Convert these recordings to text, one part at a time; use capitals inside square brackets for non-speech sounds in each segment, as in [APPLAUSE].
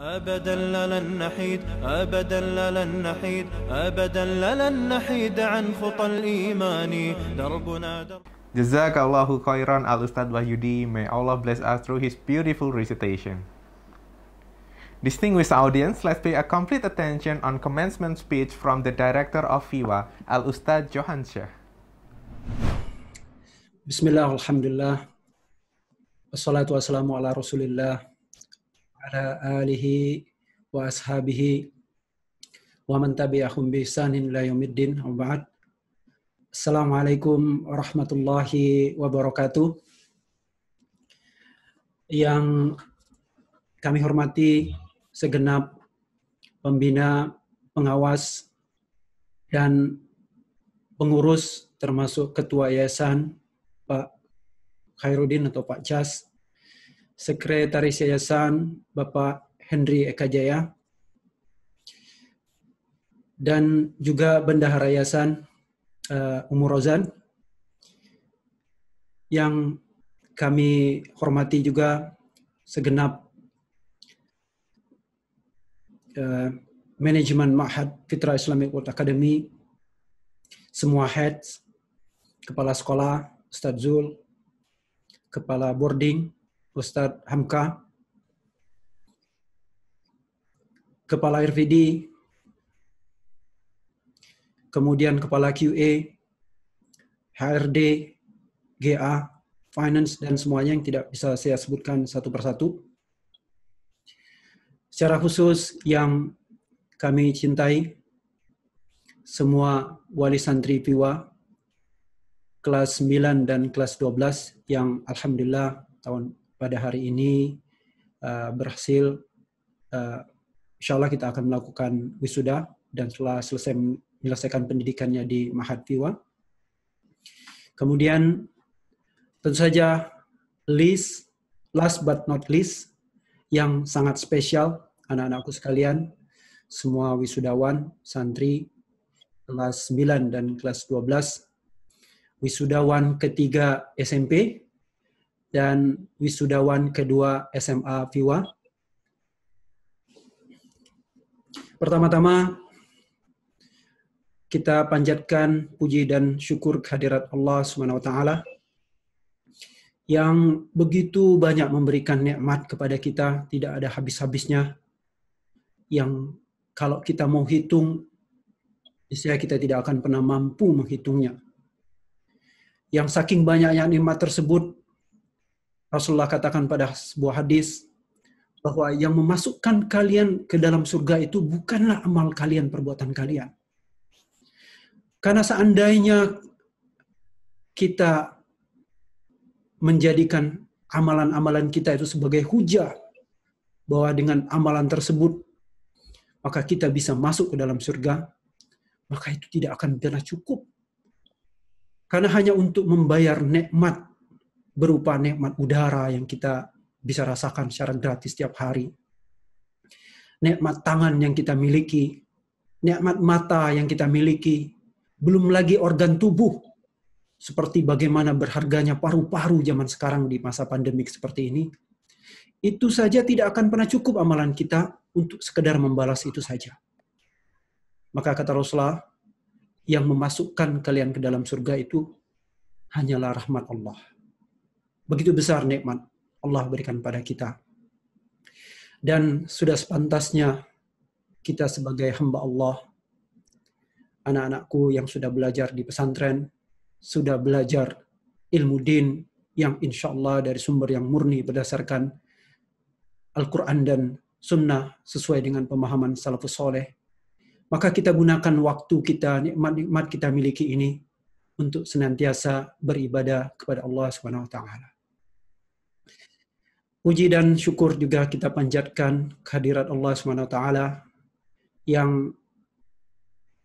لن نحيد لن نحيد لن نحيد عن خطى دربنا درب Jazakallahu khairan al Ustadz Wahyudi. May Allah bless us through his beautiful recitation. Distinguished audience, let's pay a complete attention on commencement speech from the director of FIWA, Al Ustad Johan Bismillah, alhamdulillah. Wassalatu wassalamu ala rasulillah ala alihi wa ashabihi wa man tabi'ahum bi ihsanin ila yaumiddin ba'd. Assalamualaikum warahmatullahi wabarakatuh. Yang kami hormati segenap pembina, pengawas dan pengurus termasuk ketua yayasan Pak Khairuddin atau Pak Jas Sekretaris Yayasan Bapak Henry Eka Jaya dan juga Bendahara Yayasan uh, eh, Umur Rozan yang kami hormati juga segenap uh, manajemen Ma'had Fitra Islamic World Academy, semua heads, kepala sekolah, Ustadz Zul, kepala boarding, Ustadz Hamka, Kepala RVD, kemudian Kepala QA, HRD, GA, Finance, dan semuanya yang tidak bisa saya sebutkan satu persatu. Secara khusus yang kami cintai, semua wali santri Piwa, kelas 9 dan kelas 12 yang Alhamdulillah tahun pada hari ini uh, berhasil, uh, eh, insya Allah kita akan melakukan wisuda dan setelah selesai menyelesaikan pendidikannya di Mahat Viwa. Kemudian tentu saja list, last but not least, yang sangat spesial anak-anakku sekalian, semua wisudawan, santri, kelas 9 dan kelas 12, wisudawan ketiga SMP, dan wisudawan kedua SMA Viva. Pertama-tama, kita panjatkan puji dan syukur kehadirat Allah Subhanahu wa taala yang begitu banyak memberikan nikmat kepada kita, tidak ada habis-habisnya. Yang kalau kita mau hitung, istilahnya kita tidak akan pernah mampu menghitungnya. Yang saking banyaknya nikmat tersebut, Rasulullah katakan pada sebuah hadis bahwa yang memasukkan kalian ke dalam surga itu bukanlah amal kalian, perbuatan kalian. Karena seandainya kita menjadikan amalan-amalan kita itu sebagai hujah bahwa dengan amalan tersebut maka kita bisa masuk ke dalam surga, maka itu tidak akan pernah cukup. Karena hanya untuk membayar nikmat berupa nikmat udara yang kita bisa rasakan secara gratis setiap hari, nikmat tangan yang kita miliki, nikmat mata yang kita miliki, belum lagi organ tubuh seperti bagaimana berharganya paru-paru zaman sekarang di masa pandemik seperti ini, itu saja tidak akan pernah cukup amalan kita untuk sekedar membalas itu saja. Maka kata Rasulullah, yang memasukkan kalian ke dalam surga itu hanyalah rahmat Allah. Begitu besar nikmat Allah berikan pada kita. Dan sudah sepantasnya kita sebagai hamba Allah, anak-anakku yang sudah belajar di pesantren, sudah belajar ilmu din yang insya Allah dari sumber yang murni berdasarkan Al-Quran dan Sunnah sesuai dengan pemahaman salafus soleh, maka kita gunakan waktu kita, nikmat-nikmat kita miliki ini untuk senantiasa beribadah kepada Allah Subhanahu wa taala. Puji dan syukur juga kita panjatkan kehadirat Allah Subhanahu SWT yang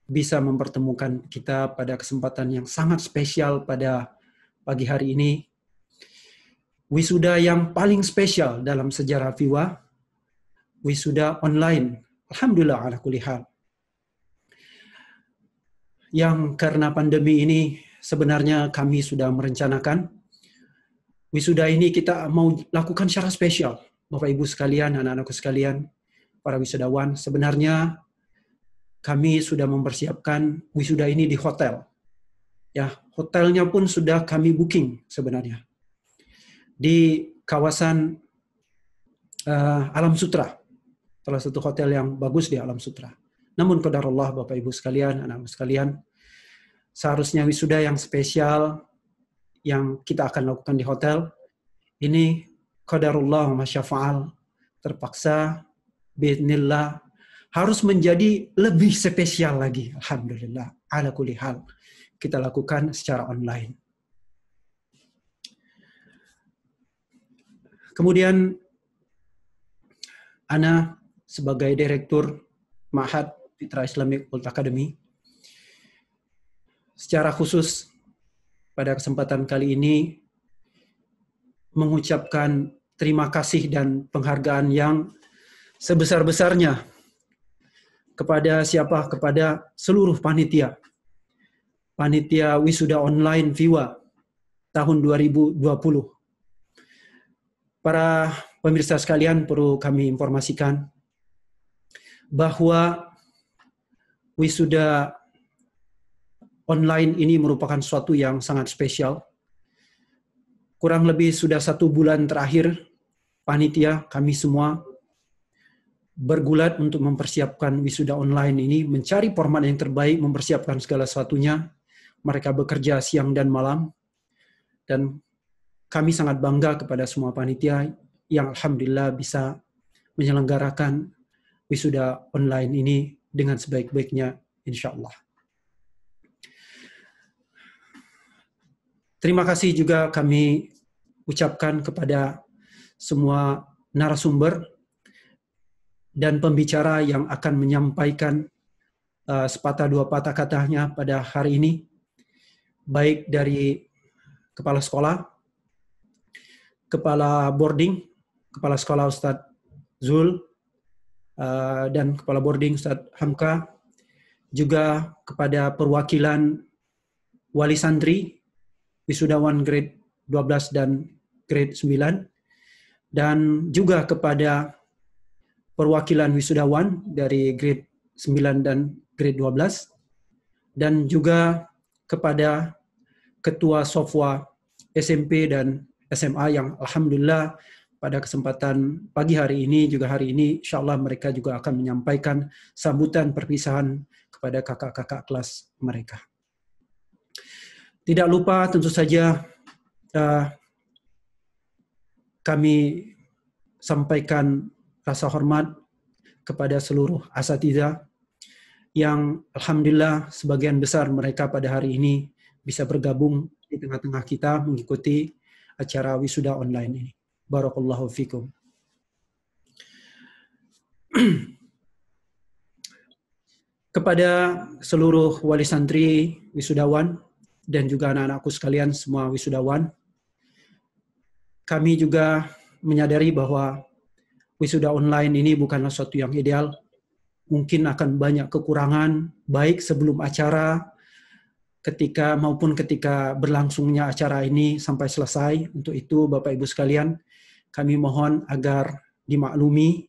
bisa mempertemukan kita pada kesempatan yang sangat spesial pada pagi hari ini. Wisuda yang paling spesial dalam sejarah Viva. wisuda online. Alhamdulillah ala kulli hal. Yang karena pandemi ini sebenarnya kami sudah merencanakan wisuda ini kita mau lakukan secara spesial. Bapak Ibu sekalian, anak-anakku sekalian, para wisudawan, sebenarnya kami sudah mempersiapkan wisuda ini di hotel. Ya, hotelnya pun sudah kami booking sebenarnya. Di kawasan uh, Alam Sutra. Salah satu hotel yang bagus di Alam Sutra. Namun kodarullah Bapak Ibu sekalian, anak-anak sekalian, seharusnya wisuda yang spesial yang kita akan lakukan di hotel ini qadarullah masyafa'al terpaksa bismillah harus menjadi lebih spesial lagi alhamdulillah ala kulli hal kita lakukan secara online kemudian ana sebagai direktur Mahat Fitra Islamic World Academy secara khusus pada kesempatan kali ini mengucapkan terima kasih dan penghargaan yang sebesar-besarnya kepada siapa? Kepada seluruh panitia. Panitia Wisuda Online Viva tahun 2020. Para pemirsa sekalian perlu kami informasikan bahwa wisuda online ini merupakan suatu yang sangat spesial. Kurang lebih sudah satu bulan terakhir, panitia kami semua bergulat untuk mempersiapkan wisuda online ini, mencari format yang terbaik, mempersiapkan segala sesuatunya. Mereka bekerja siang dan malam. Dan kami sangat bangga kepada semua panitia yang Alhamdulillah bisa menyelenggarakan wisuda online ini dengan sebaik-baiknya, insya Allah. Terima kasih juga kami ucapkan kepada semua narasumber dan pembicara yang akan menyampaikan uh, sepatah dua patah katanya pada hari ini, baik dari kepala sekolah, kepala boarding, kepala sekolah Ustadz Zul, uh, dan kepala boarding Ustadz Hamka, juga kepada perwakilan wali santri wisudawan grade 12 dan grade 9 dan juga kepada perwakilan wisudawan dari grade 9 dan grade 12 dan juga kepada ketua sofwa SMP dan SMA yang alhamdulillah pada kesempatan pagi hari ini juga hari ini insya Allah mereka juga akan menyampaikan sambutan perpisahan kepada kakak-kakak kelas mereka. Tidak lupa tentu saja uh, kami sampaikan rasa hormat kepada seluruh asatidah yang alhamdulillah sebagian besar mereka pada hari ini bisa bergabung di tengah-tengah kita mengikuti acara wisuda online ini. Barakallahu fikum. [CLEARS THROAT] kepada seluruh wali santri wisudawan dan juga anak-anakku sekalian semua wisudawan. Kami juga menyadari bahwa wisuda online ini bukanlah suatu yang ideal. Mungkin akan banyak kekurangan, baik sebelum acara, ketika maupun ketika berlangsungnya acara ini sampai selesai. Untuk itu, Bapak Ibu sekalian, kami mohon agar dimaklumi.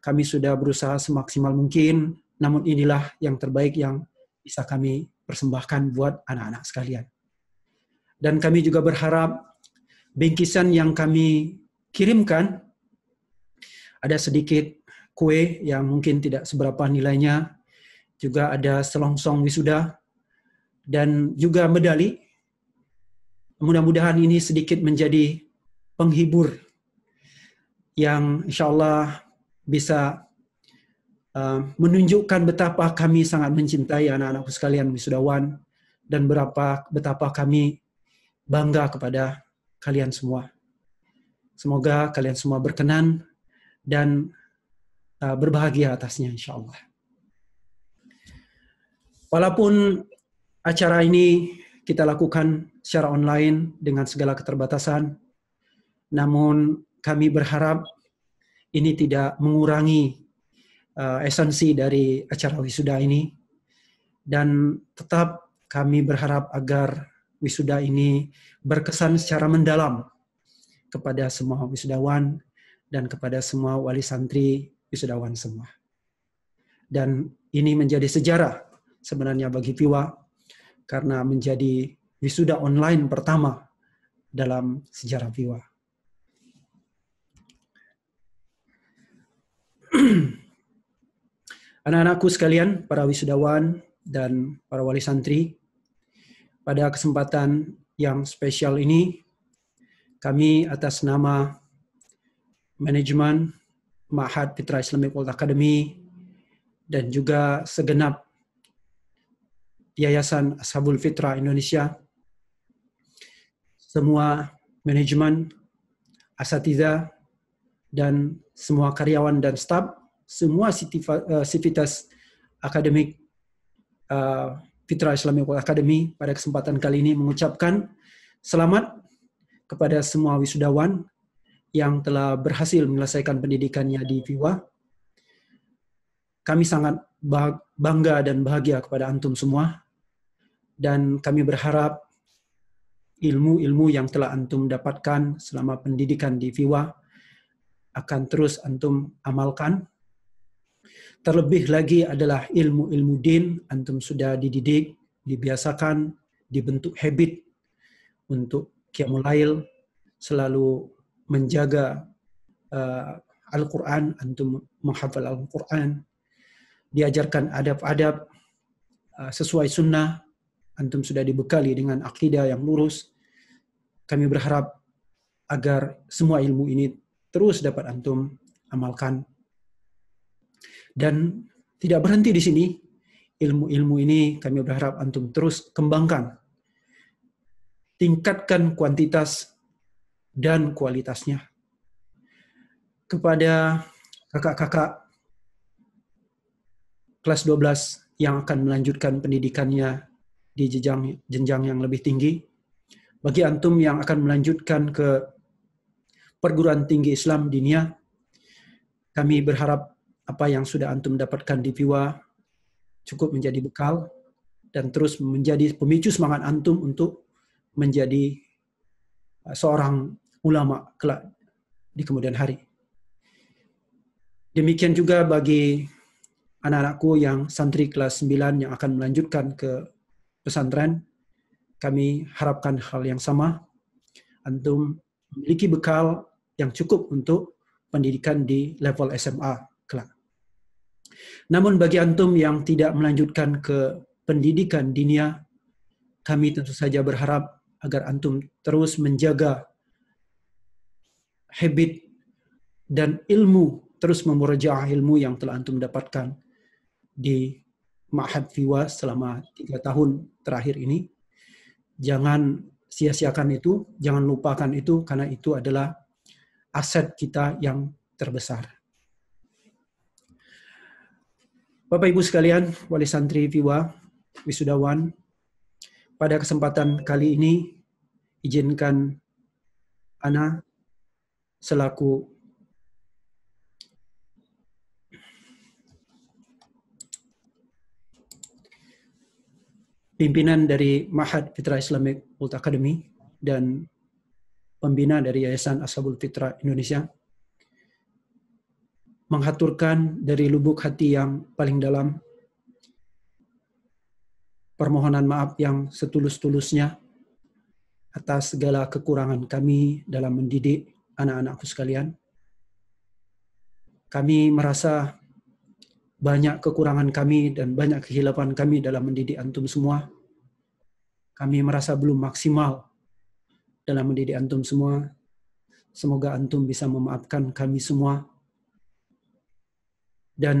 Kami sudah berusaha semaksimal mungkin, namun inilah yang terbaik yang bisa kami persembahkan buat anak-anak sekalian. Dan kami juga berharap bingkisan yang kami kirimkan ada sedikit kue yang mungkin tidak seberapa nilainya, juga ada selongsong wisuda dan juga medali. Mudah-mudahan ini sedikit menjadi penghibur yang insya Allah bisa Eh, menunjukkan betapa kami sangat mencintai anak-anakku sekalian wisudawan dan berapa betapa kami bangga kepada kalian semua. Semoga kalian semua berkenan dan eh, berbahagia atasnya insya Allah. Walaupun acara ini kita lakukan secara online dengan segala keterbatasan, namun kami berharap ini tidak mengurangi uh, esensi dari acara wisuda ini dan tetap kami berharap agar wisuda ini berkesan secara mendalam kepada semua wisudawan dan kepada semua wali santri wisudawan semua. Dan ini menjadi sejarah sebenarnya bagi Piwa karena menjadi wisuda online pertama dalam sejarah Piwa. [CLEARS THROAT] Anak-anakku sekalian, para wisudawan dan para wali santri, pada kesempatan yang spesial ini, kami atas nama manajemen Mahat Fitra Islamic World Academy dan juga segenap Yayasan Ashabul Fitra Indonesia, semua manajemen, asatiza, dan semua karyawan dan staf semua sivitas eh, akademik uh, Fitra Islamic World Academy pada kesempatan kali ini mengucapkan selamat kepada semua wisudawan yang telah berhasil menyelesaikan pendidikannya di Viwa. Kami sangat bangga dan bahagia kepada antum semua dan kami berharap ilmu-ilmu yang telah antum dapatkan selama pendidikan di Viwa akan terus antum amalkan Terlebih lagi adalah ilmu-ilmu din, antum sudah dididik, dibiasakan, dibentuk habit untuk kiamulail, selalu menjaga uh, Al-Quran, antum menghafal Al-Quran, diajarkan adab-adab uh, sesuai sunnah, antum sudah dibekali dengan akidah yang lurus. Kami berharap agar semua ilmu ini terus dapat antum amalkan dan tidak berhenti di sini, ilmu-ilmu ini kami berharap antum terus kembangkan. Tingkatkan kuantitas dan kualitasnya. Kepada kakak-kakak kelas 12 yang akan melanjutkan pendidikannya di jenjang, jenjang yang lebih tinggi, bagi antum yang akan melanjutkan ke perguruan tinggi Islam di dunia, kami berharap apa yang sudah antum dapatkan di Viwa cukup menjadi bekal dan terus menjadi pemicu semangat antum untuk menjadi uh, seorang ulama kelak di kemudian hari. Demikian juga bagi anak-anakku yang santri kelas 9 yang akan melanjutkan ke pesantren, kami harapkan hal yang sama. Antum memiliki bekal yang cukup untuk pendidikan di level SMA namun bagi antum yang tidak melanjutkan ke pendidikan dinia, kami tentu saja berharap agar antum terus menjaga habit dan ilmu, terus memurajaah ilmu yang telah antum dapatkan di Ma'had Fiwa selama tiga tahun terakhir ini. Jangan sia-siakan itu, jangan lupakan itu, karena itu adalah aset kita yang terbesar. Bapak Ibu sekalian, wali santri Viwa, wisudawan, pada kesempatan kali ini izinkan Ana selaku pimpinan dari Mahat Fitra Islamic Ult Academy dan pembina dari Yayasan Ashabul Fitra Indonesia menghaturkan dari lubuk hati yang paling dalam permohonan maaf yang setulus-tulusnya atas segala kekurangan kami dalam mendidik anak-anakku sekalian. Kami merasa banyak kekurangan kami dan banyak kehilapan kami dalam mendidik antum semua. Kami merasa belum maksimal dalam mendidik antum semua. Semoga antum bisa memaafkan kami semua dan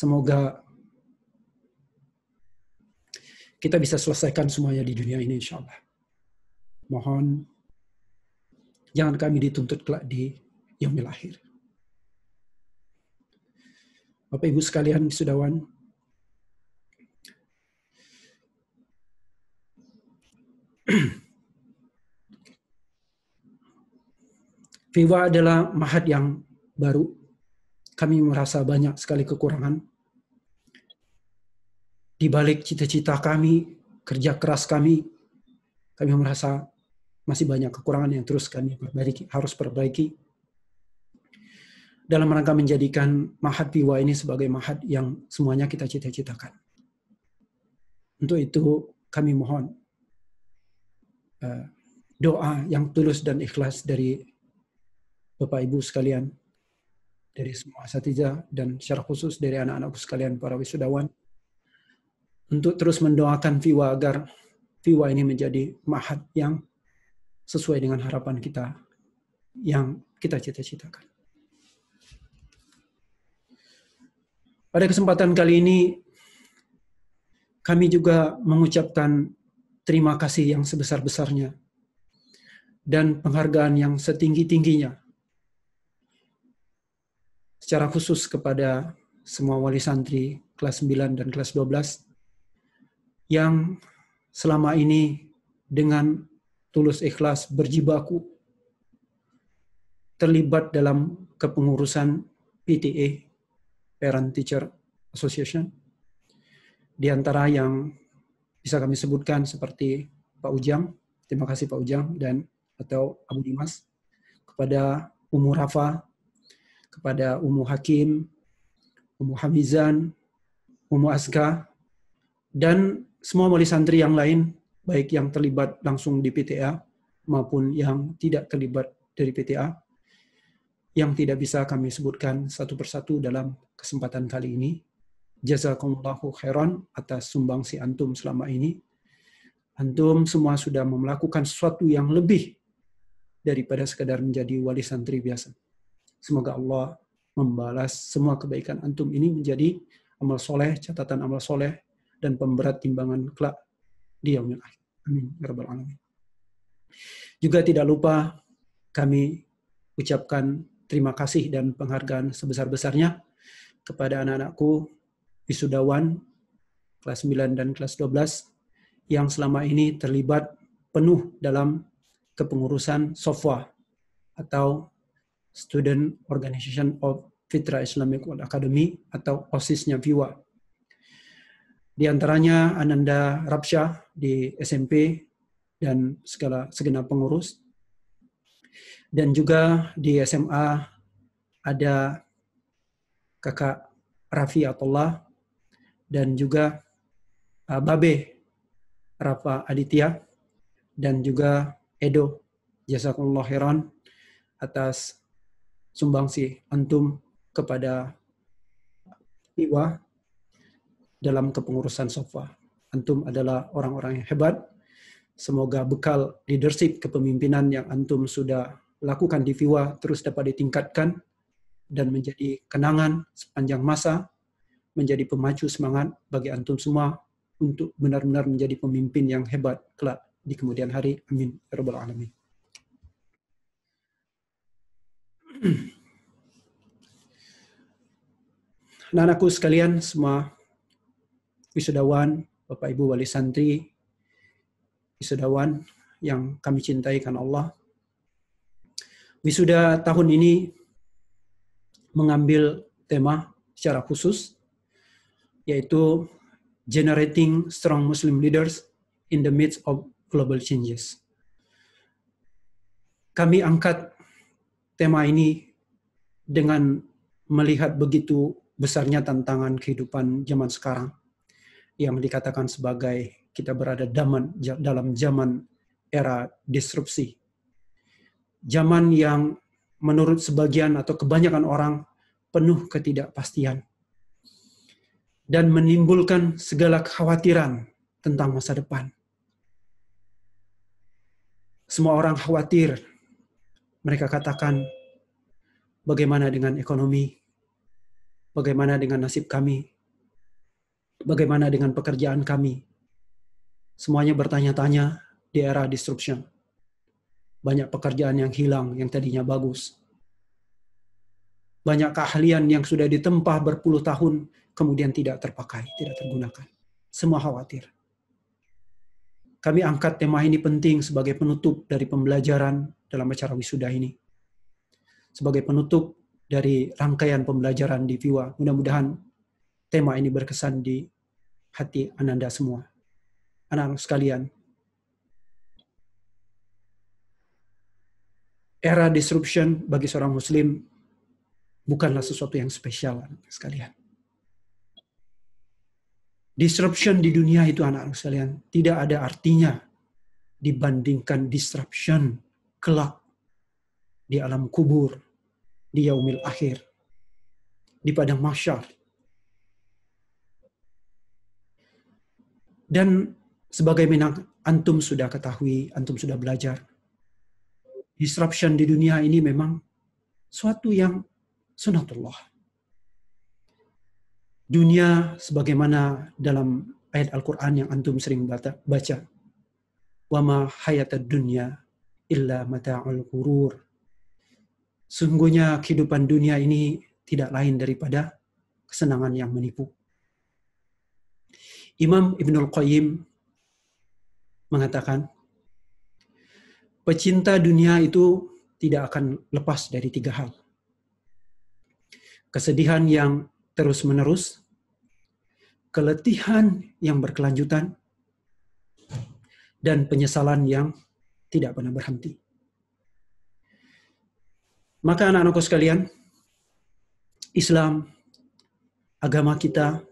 semoga kita bisa selesaikan semuanya di dunia ini insya Allah. Mohon jangan kami dituntut kelak di yang lahir. Bapak Ibu sekalian sudawan, [CLEARS THROAT] Viva adalah mahat yang baru kami merasa banyak sekali kekurangan. Di balik cita-cita kami, kerja keras kami, kami merasa masih banyak kekurangan yang terus kami perbaiki, harus perbaiki. Dalam rangka menjadikan Mahat Piwa ini sebagai Mahat yang semuanya kita cita-citakan. Untuk itu kami mohon eh, doa yang tulus dan ikhlas dari Bapak Ibu sekalian dari semua Satija dan secara khusus dari anak-anakku sekalian para wisudawan untuk terus mendoakan Viwa agar Viwa ini menjadi mahat yang sesuai dengan harapan kita yang kita cita-citakan. Pada kesempatan kali ini kami juga mengucapkan terima kasih yang sebesar-besarnya dan penghargaan yang setinggi-tingginya secara khusus kepada semua wali santri kelas 9 dan kelas 12 yang selama ini dengan tulus ikhlas berjibaku terlibat dalam kepengurusan PTA Parent Teacher Association di antara yang bisa kami sebutkan seperti Pak Ujang, terima kasih Pak Ujang dan atau Abu Dimas kepada Umur Rafa kepada Umu Hakim, Umu Hamizan, Umu Aska, dan semua wali santri yang lain, baik yang terlibat langsung di PTA maupun yang tidak terlibat dari PTA, yang tidak bisa kami sebutkan satu persatu dalam kesempatan kali ini. Jazakumullahu khairan atas sumbangsi antum selama ini. Antum semua sudah melakukan sesuatu yang lebih daripada sekadar menjadi wali santri biasa. Semoga Allah membalas semua kebaikan antum ini menjadi amal soleh, catatan amal soleh, dan pemberat timbangan kelak di yaumil akhir. Amin. Ya alamin. Juga tidak lupa kami ucapkan terima kasih dan penghargaan sebesar-besarnya kepada anak-anakku wisudawan kelas 9 dan kelas 12 yang selama ini terlibat penuh dalam kepengurusan SOFWA atau Student Organization of Fitra Islamic World Academy atau OSIS-nya VIWA. Di antaranya Ananda Rapsyah di SMP dan segala segenap pengurus. Dan juga di SMA ada kakak Rafi Atullah dan juga uh, Babe Rafa Aditya dan juga Edo Jazakumullah Heron atas Sumbang sumbangsi antum kepada Iwa dalam kepengurusan Sofa. Antum adalah orang-orang yang hebat. Semoga bekal leadership kepemimpinan yang antum sudah lakukan di Viva terus dapat ditingkatkan dan menjadi kenangan sepanjang masa, menjadi pemacu semangat bagi antum semua untuk benar-benar menjadi pemimpin yang hebat kelak di kemudian hari. Amin. Ya Alamin. Anak-anakku sekalian semua, wisudawan, Bapak Ibu Wali Santri, wisudawan yang kami cintai karena Allah. Wisuda tahun ini mengambil tema secara khusus, yaitu Generating Strong Muslim Leaders in the Midst of Global Changes. Kami angkat tema ini dengan melihat begitu besarnya tantangan kehidupan zaman sekarang yang dikatakan sebagai kita berada zaman dalam zaman era disrupsi. Zaman yang menurut sebagian atau kebanyakan orang penuh ketidakpastian dan menimbulkan segala kekhawatiran tentang masa depan. Semua orang khawatir mereka katakan, bagaimana dengan ekonomi? Bagaimana dengan nasib kami? Bagaimana dengan pekerjaan kami? Semuanya bertanya-tanya di era disruption. Banyak pekerjaan yang hilang yang tadinya bagus. Banyak keahlian yang sudah ditempah berpuluh tahun kemudian tidak terpakai, tidak tergunakan. Semua khawatir. Kami angkat tema ini penting sebagai penutup dari pembelajaran dalam acara wisuda ini. Sebagai penutup dari rangkaian pembelajaran di Viva, mudah-mudahan tema ini berkesan di hati Ananda semua. Anak-anak sekalian, era disruption bagi seorang muslim bukanlah sesuatu yang spesial sekalian. Disruption di dunia itu anak-anak sekalian tidak ada artinya dibandingkan disruption kelak di alam kubur, di yaumil akhir, di padang mahsyar. Dan sebagai minang antum sudah ketahui, antum sudah belajar. Disruption di dunia ini memang suatu yang sunatullah dunia sebagaimana dalam ayat Al-Quran yang antum sering baca. Wama hayata dunya illa mata'ul kurur Sungguhnya kehidupan dunia ini tidak lain daripada kesenangan yang menipu. Imam Ibnul Qayyim mengatakan, pecinta dunia itu tidak akan lepas dari tiga hal. Kesedihan yang terus-menerus, keletihan yang berkelanjutan, dan penyesalan yang tidak pernah berhenti. Maka anak-anakku sekalian, Islam, agama kita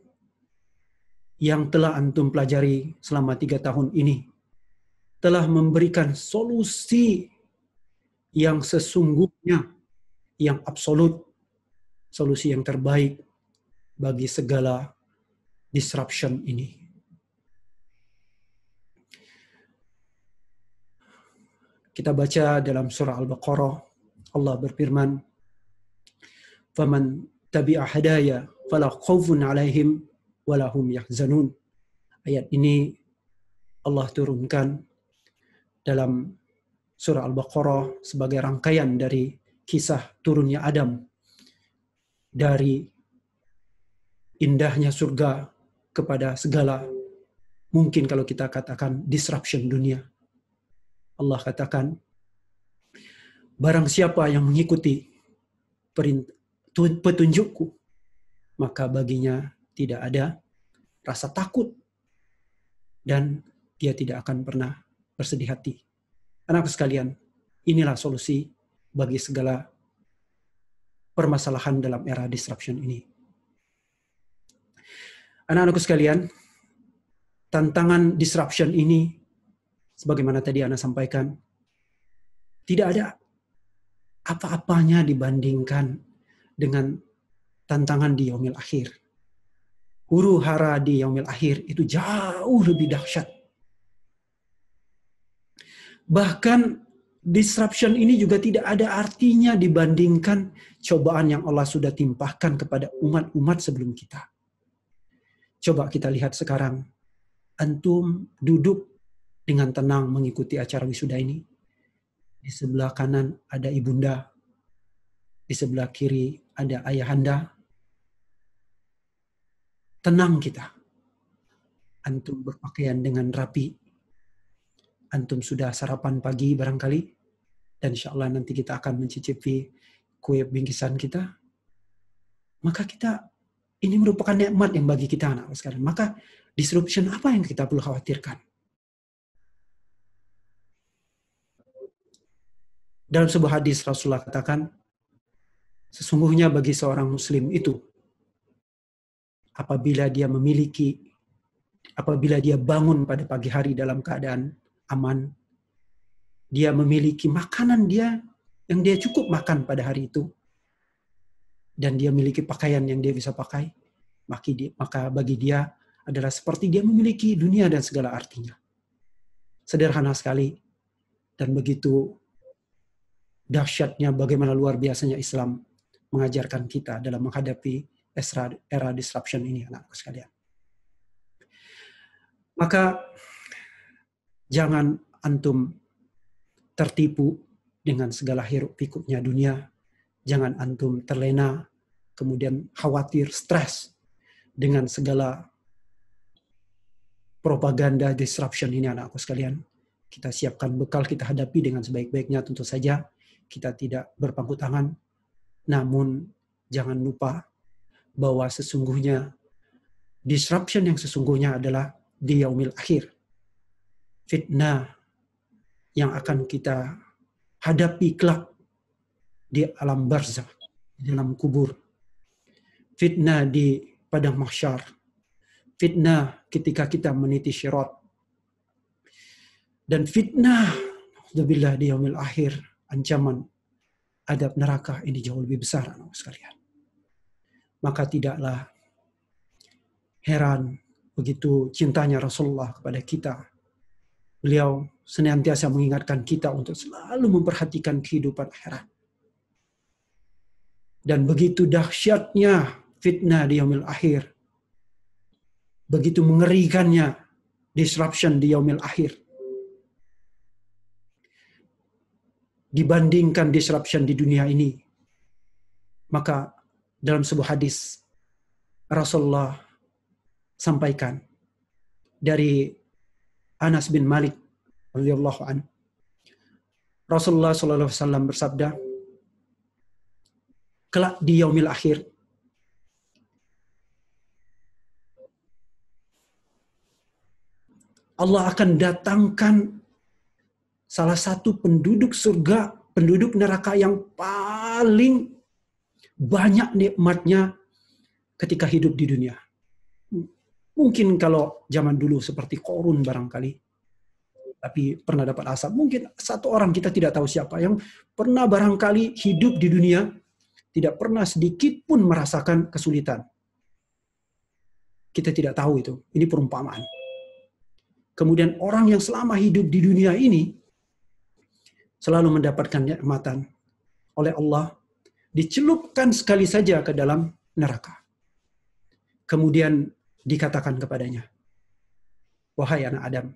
yang telah antum pelajari selama tiga tahun ini, telah memberikan solusi yang sesungguhnya, yang absolut, solusi yang terbaik bagi segala disruption ini. Kita baca dalam surah Al-Baqarah, Allah berfirman, "Faman tabi'a hadaya fala khaufun 'alaihim wala hum yahzanun." Ayat ini Allah turunkan dalam surah Al-Baqarah sebagai rangkaian dari kisah turunnya Adam dari indahnya surga kepada segala mungkin kalau kita katakan disruption dunia. Allah katakan, barang siapa yang mengikuti petunjukku, maka baginya tidak ada rasa takut dan dia tidak akan pernah bersedih hati. Anak sekalian, inilah solusi bagi segala permasalahan dalam era disruption ini. Anak-anakku sekalian, tantangan disruption ini, sebagaimana tadi Anda sampaikan, tidak ada apa-apanya dibandingkan dengan tantangan di yaumil akhir. Huru hara di yaumil akhir itu jauh lebih dahsyat. Bahkan disruption ini juga tidak ada artinya dibandingkan cobaan yang Allah sudah timpahkan kepada umat-umat sebelum kita Coba kita lihat sekarang. Antum duduk dengan tenang mengikuti acara wisuda ini. Di sebelah kanan ada ibunda, di sebelah kiri ada ayahanda. Tenang kita. Antum berpakaian dengan rapi. Antum sudah sarapan pagi barangkali. Dan insya Allah nanti kita akan mencicipi kue bingkisan kita. Maka kita ini merupakan nikmat yang bagi kita anak sekarang. Maka disruption apa yang kita perlu khawatirkan? Dalam sebuah hadis Rasulullah katakan, sesungguhnya bagi seorang muslim itu apabila dia memiliki apabila dia bangun pada pagi hari dalam keadaan aman dia memiliki makanan dia yang dia cukup makan pada hari itu dan dia memiliki pakaian yang dia bisa pakai, maka bagi dia adalah seperti dia memiliki dunia dan segala artinya. Sederhana sekali dan begitu dahsyatnya bagaimana luar biasanya Islam mengajarkan kita dalam menghadapi era disruption ini anak-anak sekalian. Maka jangan antum tertipu dengan segala hiruk pikuknya dunia Jangan antum terlena, kemudian khawatir, stres dengan segala propaganda disruption ini anakku sekalian. Kita siapkan bekal, kita hadapi dengan sebaik-baiknya tentu saja. Kita tidak berpangku tangan. Namun jangan lupa bahwa sesungguhnya disruption yang sesungguhnya adalah di yaumil akhir. Fitnah yang akan kita hadapi kelak di alam barzah, di dalam kubur. Fitnah di padang mahsyar. Fitnah ketika kita meniti syirat. Dan fitnah, alhamdulillah di yaumil akhir, ancaman adab neraka ini jauh lebih besar sekalian. Maka tidaklah heran begitu cintanya Rasulullah kepada kita. Beliau senantiasa mengingatkan kita untuk selalu memperhatikan kehidupan akhirat. Dan begitu dahsyatnya fitnah di yaumil akhir. Begitu mengerikannya disruption di yaumil akhir. Dibandingkan disruption di dunia ini. Maka dalam sebuah hadis Rasulullah sampaikan dari Anas bin Malik radhiyallahu an. Rasulullah sallallahu alaihi wasallam bersabda, kelak di yaumil akhir. Allah akan datangkan salah satu penduduk surga, penduduk neraka yang paling banyak nikmatnya ketika hidup di dunia. Mungkin kalau zaman dulu seperti korun barangkali, tapi pernah dapat asap. Mungkin satu orang kita tidak tahu siapa yang pernah barangkali hidup di dunia tidak pernah sedikit pun merasakan kesulitan. Kita tidak tahu itu. Ini perumpamaan. Kemudian orang yang selama hidup di dunia ini selalu mendapatkan nikmatan oleh Allah dicelupkan sekali saja ke dalam neraka. Kemudian dikatakan kepadanya, "Wahai anak Adam,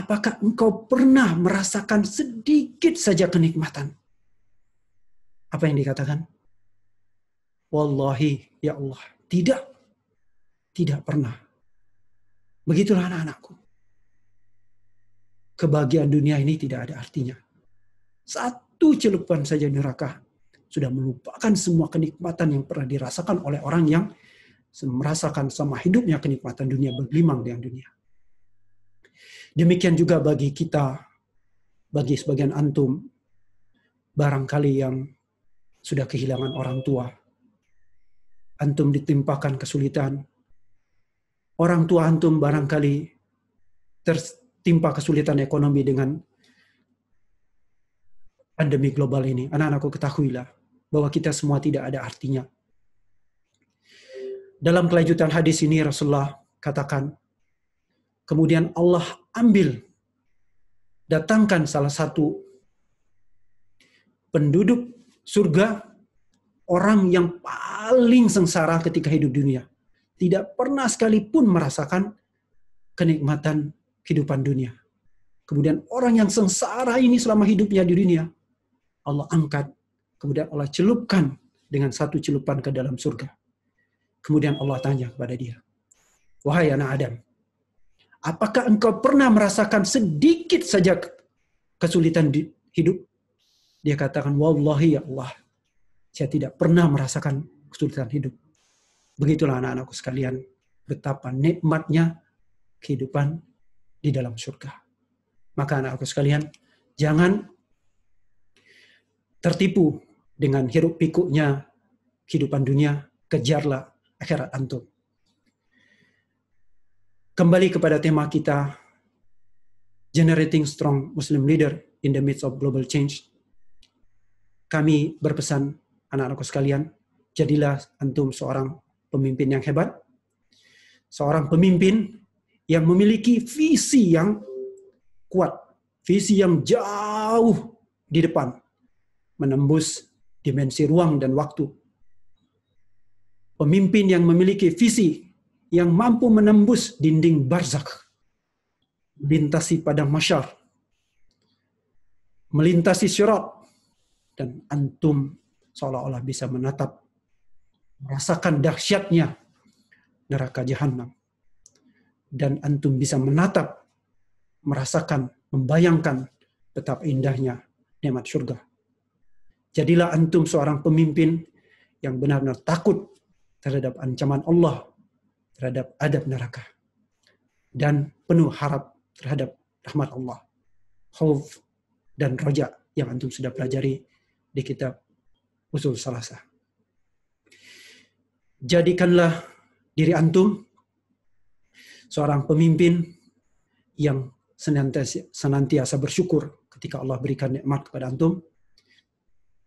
apakah engkau pernah merasakan sedikit saja kenikmatan?" Apa yang dikatakan? Wallahi, ya Allah. Tidak. Tidak pernah. Begitulah anak-anakku. Kebahagiaan dunia ini tidak ada artinya. Satu celupan saja neraka sudah melupakan semua kenikmatan yang pernah dirasakan oleh orang yang merasakan sama hidupnya kenikmatan dunia berlimang dengan dunia. Demikian juga bagi kita, bagi sebagian antum, barangkali yang sudah kehilangan orang tua. Antum ditimpakan kesulitan. Orang tua antum barangkali tertimpa kesulitan ekonomi dengan pandemi global ini. Anak-anakku ketahuilah bahwa kita semua tidak ada artinya. Dalam kelanjutan hadis ini Rasulullah katakan, kemudian Allah ambil, datangkan salah satu penduduk Surga orang yang paling sengsara ketika hidup dunia. Tidak pernah sekalipun merasakan kenikmatan kehidupan dunia. Kemudian orang yang sengsara ini selama hidupnya di dunia, Allah angkat. Kemudian Allah celupkan dengan satu celupan ke dalam surga. Kemudian Allah tanya kepada dia, Wahai anak Adam, apakah engkau pernah merasakan sedikit saja kesulitan di hidup? Dia katakan, Wallahi ya Allah, saya tidak pernah merasakan kesulitan hidup. Begitulah anak-anakku sekalian, betapa nikmatnya kehidupan di dalam surga. Maka anak-anakku sekalian, jangan tertipu dengan hirup pikuknya kehidupan dunia, kejarlah akhirat antum. Kembali kepada tema kita, Generating Strong Muslim Leader in the Midst of Global Change kami berpesan anak-anakku sekalian, jadilah antum seorang pemimpin yang hebat, seorang pemimpin yang memiliki visi yang kuat, visi yang jauh di depan, menembus dimensi ruang dan waktu. Pemimpin yang memiliki visi yang mampu menembus dinding barzak, lintasi padang masyar, melintasi syarat, dan antum seolah-olah bisa menatap merasakan dahsyatnya neraka jahanam dan antum bisa menatap merasakan membayangkan betapa indahnya nikmat surga jadilah antum seorang pemimpin yang benar-benar takut terhadap ancaman Allah terhadap adab neraka dan penuh harap terhadap rahmat Allah khauf dan roja yang antum sudah pelajari di kitab Usul salasa. Jadikanlah diri antum seorang pemimpin yang senantiasa, senantiasa bersyukur ketika Allah berikan nikmat kepada antum,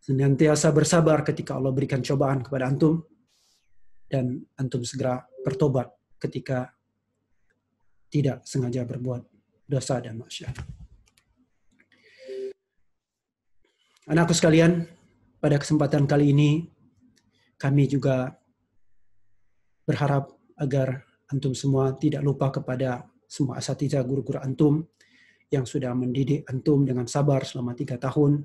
senantiasa bersabar ketika Allah berikan cobaan kepada antum, dan antum segera bertobat ketika tidak sengaja berbuat dosa dan maksiat. Anakku sekalian, pada kesempatan kali ini kami juga berharap agar antum semua tidak lupa kepada semua asatiza guru-guru antum yang sudah mendidik antum dengan sabar selama tiga tahun.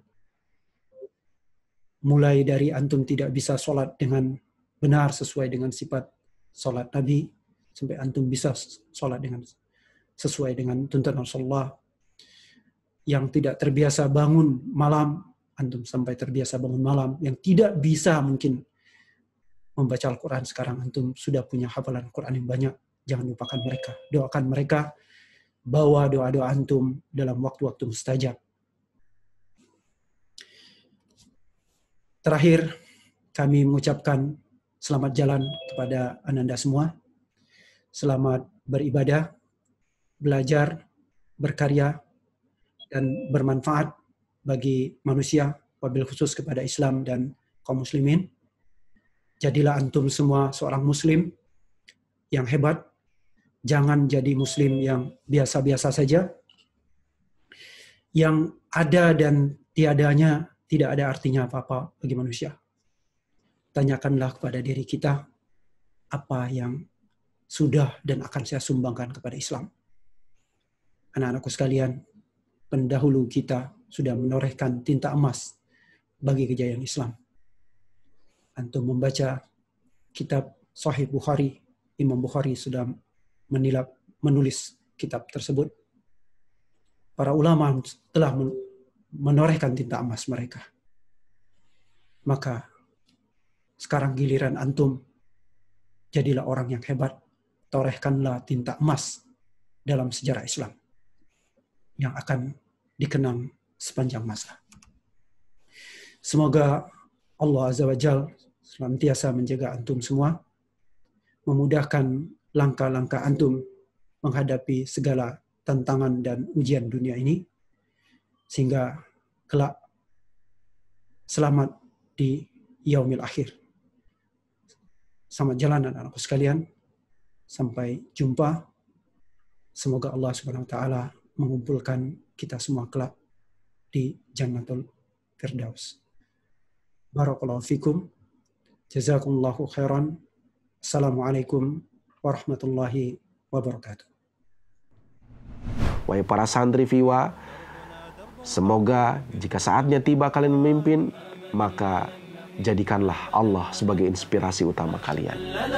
Mulai dari antum tidak bisa sholat dengan benar sesuai dengan sifat sholat Nabi, sampai antum bisa sholat dengan sesuai dengan tuntutan Rasulullah yang tidak terbiasa bangun malam antum sampai terbiasa bangun malam yang tidak bisa mungkin membaca Al-Quran sekarang antum sudah punya hafalan al Quran yang banyak jangan lupakan mereka doakan mereka bawa doa-doa antum dalam waktu-waktu mustajab terakhir kami mengucapkan selamat jalan kepada ananda semua selamat beribadah belajar berkarya dan bermanfaat bagi manusia, wabil khusus kepada Islam dan kaum muslimin. Jadilah antum semua seorang muslim yang hebat. Jangan jadi muslim yang biasa-biasa saja. Yang ada dan tiadanya tidak ada artinya apa-apa bagi manusia. Tanyakanlah kepada diri kita apa yang sudah dan akan saya sumbangkan kepada Islam. Anak-anakku sekalian, pendahulu kita sudah menorehkan tinta emas bagi kejayaan Islam. Antum membaca kitab Sahih Bukhari, Imam Bukhari sudah menilap, menulis kitab tersebut. Para ulama telah menorehkan tinta emas mereka. Maka sekarang giliran antum, jadilah orang yang hebat, torehkanlah tinta emas dalam sejarah Islam yang akan dikenang sepanjang masa. Semoga Allah Azza wa Jal selantiasa menjaga antum semua, memudahkan langkah-langkah antum menghadapi segala tantangan dan ujian dunia ini, sehingga kelak selamat di yaumil akhir. Sama jalanan anakku sekalian, sampai jumpa. Semoga Allah Subhanahu wa taala mengumpulkan kita semua kelak di Jannatul Firdaus. Barakallahu fikum. Jazakumullahu khairan. Assalamualaikum warahmatullahi wabarakatuh. Wahai para santri Viwa, semoga jika saatnya tiba kalian memimpin, maka jadikanlah Allah sebagai inspirasi utama kalian.